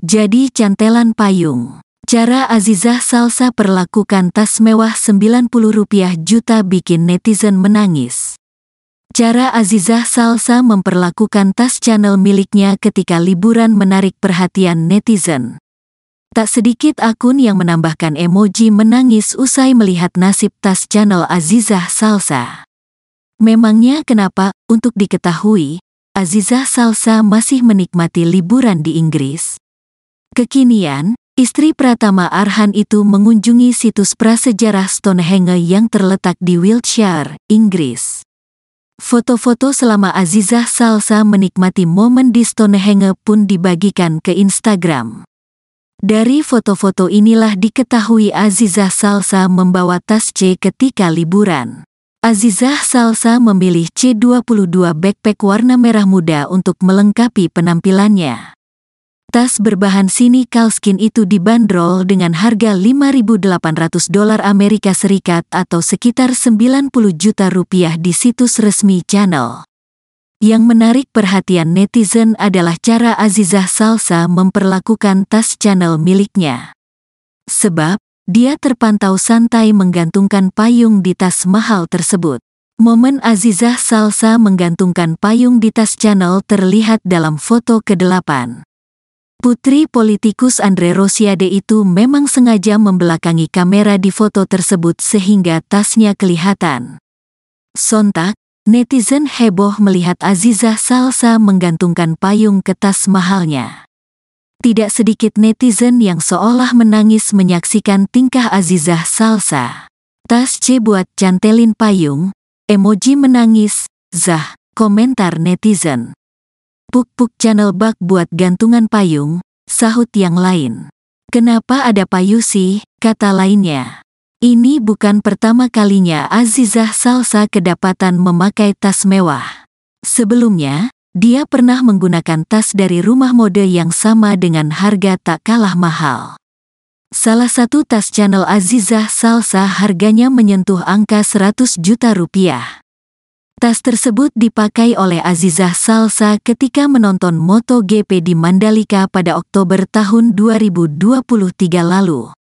Jadi cantelan payung. Cara Azizah Salsa perlakukan tas mewah Rp90 juta bikin netizen menangis. Cara Azizah Salsa memperlakukan tas channel miliknya ketika liburan menarik perhatian netizen. Tak sedikit akun yang menambahkan emoji menangis usai melihat nasib tas channel Azizah Salsa. Memangnya kenapa, untuk diketahui, Azizah Salsa masih menikmati liburan di Inggris? Kekinian, istri Pratama Arhan itu mengunjungi situs prasejarah Stonehenge yang terletak di Wiltshire, Inggris. Foto-foto selama Azizah Salsa menikmati momen di Stonehenge pun dibagikan ke Instagram. Dari foto-foto inilah diketahui Azizah Salsa membawa tas C ketika liburan. Azizah Salsa memilih C22 backpack warna merah muda untuk melengkapi penampilannya. Tas berbahan sini Kalskin itu dibanderol dengan harga 5.800 dolar Amerika Serikat atau sekitar 90 juta rupiah di situs resmi channel. Yang menarik perhatian netizen adalah cara Azizah Salsa memperlakukan tas channel miliknya. Sebab, dia terpantau santai menggantungkan payung di tas mahal tersebut. Momen Azizah Salsa menggantungkan payung di tas channel terlihat dalam foto ke-8. Putri politikus Andre Rosiade itu memang sengaja membelakangi kamera di foto tersebut sehingga tasnya kelihatan. Sontak, netizen heboh melihat Azizah Salsa menggantungkan payung ke tas mahalnya. Tidak sedikit netizen yang seolah menangis menyaksikan tingkah Azizah Salsa. Tas C buat cantelin payung, emoji menangis, Zah, komentar netizen. Puk-puk channel bak buat gantungan payung, sahut yang lain. Kenapa ada payu sih, kata lainnya. Ini bukan pertama kalinya Azizah Salsa kedapatan memakai tas mewah. Sebelumnya, dia pernah menggunakan tas dari rumah mode yang sama dengan harga tak kalah mahal. Salah satu tas channel Azizah Salsa harganya menyentuh angka 100 juta rupiah. Tas tersebut dipakai oleh Azizah Salsa ketika menonton MotoGP di Mandalika pada Oktober tahun 2023 lalu.